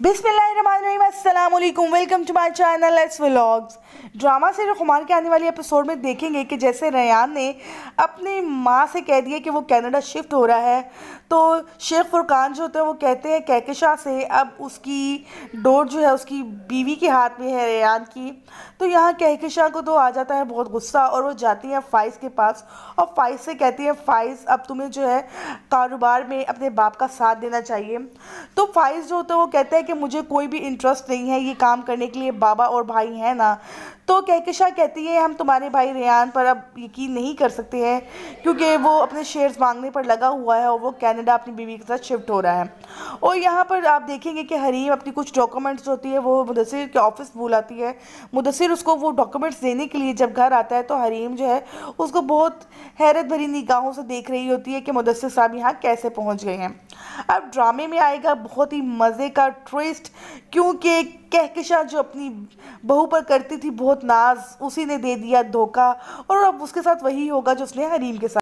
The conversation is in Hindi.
Bismillahirrahmanirrahim. Assalamualaikum. Welcome to my channel. Let's vlogs. Drama से जो के आने वाली एपिसोड में देखेंगे कि जैसे रयान ने अपनी माँ से कह दिया कि वो कनाडा शिफ्ट हो रहा है तो शेख फुरकान जो होते हैं वो कहते हैं कैकशा से अब उसकी डोर जो है उसकी बीवी के हाथ में है रयान की तो यहाँ कहकशा को तो आ जाता है बहुत गुस्सा और वो जाती है फाइज के पास और फाइज से कहती है फाइज अब तुम्हें जो है कारोबार में अपने बाप का साथ देना चाहिए तो फाइज जो होता है वो कहते हैं कि मुझे कोई भी इंटरेस्ट नहीं है ये काम करने के लिए बाबा और भाई हैं ना तो कहकशा कहती है हम तुम्हारे भाई रियान पर अब यकीन नहीं कर सकते हैं क्योंकि वो अपने शेयर्स मांगने पर लगा हुआ है और वो कनाडा अपनी बीवी के साथ शिफ्ट हो रहा है और यहाँ पर आप देखेंगे कि हरीम अपनी कुछ डॉक्यूमेंट्स होती है वो मुदसर के ऑफिस भूल आती है मुदसर उसको वो डॉक्यूमेंट्स देने के लिए जब घर आता है तो हरीम जो है उसको बहुत हैरत भरी निगाहों से देख रही होती है कि मुदसर साहब यहाँ कैसे पहुँच गए हैं अब ड्रामे में आएगा बहुत ही मज़े का ट्विस्ट क्योंकि कहकशा जो अपनी बहू पर करती थी बहुत नाज उसी ने दे दिया धोखा और अब उसके साथ वही होगा जो उसने हरीम के साथ